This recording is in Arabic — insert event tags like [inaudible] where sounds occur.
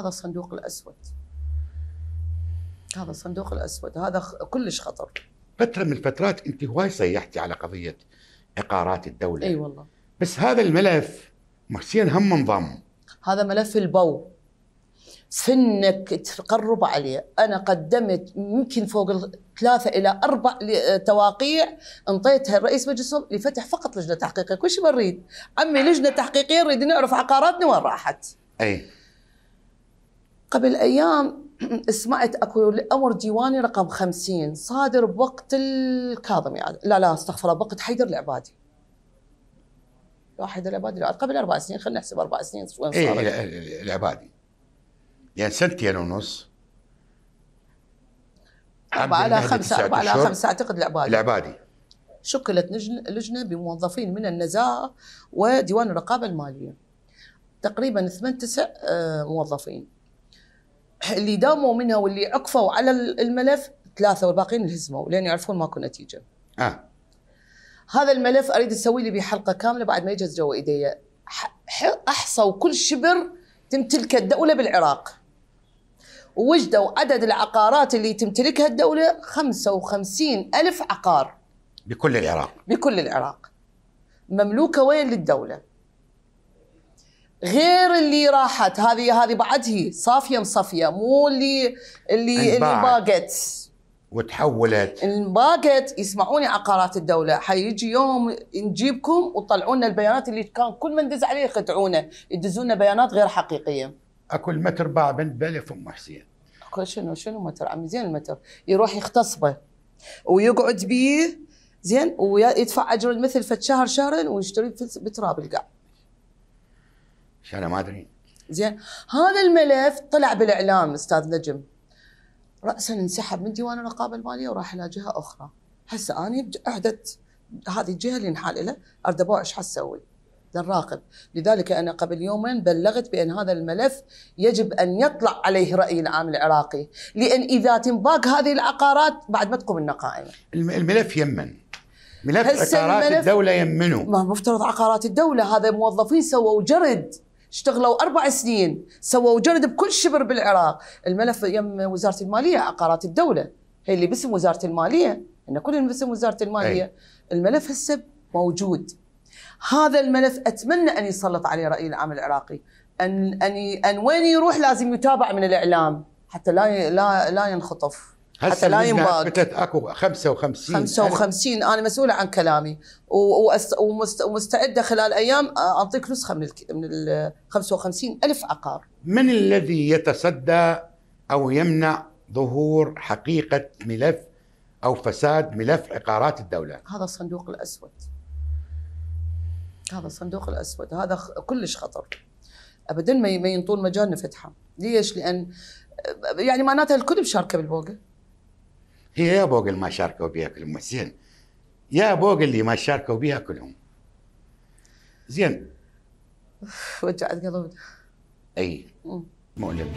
هذا الصندوق الاسود هذا الصندوق الاسود هذا كلش خطر فتره من الفترات انت هواي صيحتي على قضيه عقارات الدوله اي والله بس هذا الملف محسين هم انضم هذا ملف البو سنك تقرب عليه انا قدمت يمكن فوق ثلاثة إلى أربع تواقيع انطيتها الرئيس مجلس لفتح فقط لجنة تحقيقية كل شيء نريد عمي لجنة تحقيقية نريد نعرف عقاراتنا وين راحت أي قبل أيام [clears throat] سمعت اكو امر ديواني رقم 50 صادر بوقت الكاظم يعني لا لا استغفر الله بوقت حيدر العبادي حيدر العبادي لا قبل اربع سنين خلينا نحسب اربع سنين وين إيه، صار إيه،, إيه،, إيه العبادي يعني سنتين ونص اربع على خمسة اربع على خمسة أعتقد العبادي العبادي شكلت لجنة بموظفين من النزاهة وديوان الرقابة المالية تقريبا ثمان تسع آه، موظفين اللي داوموا منها واللي عكفوا على الملف ثلاثه والباقيين انهزموا لان يعرفون ماكو نتيجه. آه. هذا الملف اريد اسوي لي به حلقه كامله بعد ما يجهز جوا ايديا احصوا كل شبر تمتلكه الدوله بالعراق. ووجدوا عدد العقارات اللي تمتلكها الدوله 55 ألف عقار. بكل العراق. بكل العراق. مملوكه وين للدوله؟ غير اللي راحت هذه هذه بعد هي صافيه مصفيه مو اللي اللي اللي باقت وتحولت الباقت يسمعوني عقارات الدوله حيجي يوم نجيبكم وتطلعونا البيانات اللي كان كل من ندز عليه يخدعونه يدزونا بيانات غير حقيقيه اكل متر باع بنت بلف ام حسين اكل شنو شنو متر عمي زين المتر يروح يختصبه ويقعد بيه زين ويدفع اجر المثل فد شهر شهرين ويشتري بتراب القاع مش انا ما ادري زين هذا الملف طلع بالاعلام استاذ نجم راسا انسحب من ديوان الرقابه الماليه وراح الى جهه اخرى هسه انا عهدت هذه الجهه اللي انحال لها اردبوع ايش حتسوي؟ للراقب لذلك أنا قبل يومين بلغت بأن هذا الملف يجب أن يطلع عليه رأي العام العراقي لأن إذا تنباق هذه العقارات بعد ما تقوم النقائم الملف يمن ملف عقارات الملف الدولة يمنه ما مفترض عقارات الدولة هذا موظفين سووا جرد اشتغلوا اربع سنين سووا جرد بكل شبر بالعراق الملف يم وزاره الماليه عقارات الدوله هي اللي باسم وزاره الماليه ان كلنا باسم وزاره الماليه أي. الملف هسه موجود هذا الملف اتمنى ان يسلط عليه راي العام العراقي ان ان ان وين يروح لازم يتابع من الاعلام حتى لا لا لا ينخطف حتى لا ينباد قلت اكو 55 55 انا مسؤوله عن كلامي ومستعده خلال ايام آه، اعطيك نسخه من من ال 55 الف عقار من الذي يتصدى او يمنع ظهور حقيقه ملف او فساد ملف عقارات الدوله هذا الصندوق الاسود هذا الصندوق الاسود هذا كلش خطر ابدا ما ينطون مجال نفتحه ليش لان آه، يعني معناتها الكل مشاركه بالبوقه هي يا اللي ما شاركوا بها كلهم زين يا بوق اللي ما شاركوا بها كلهم زين وجعت قلوبنا اي مؤلم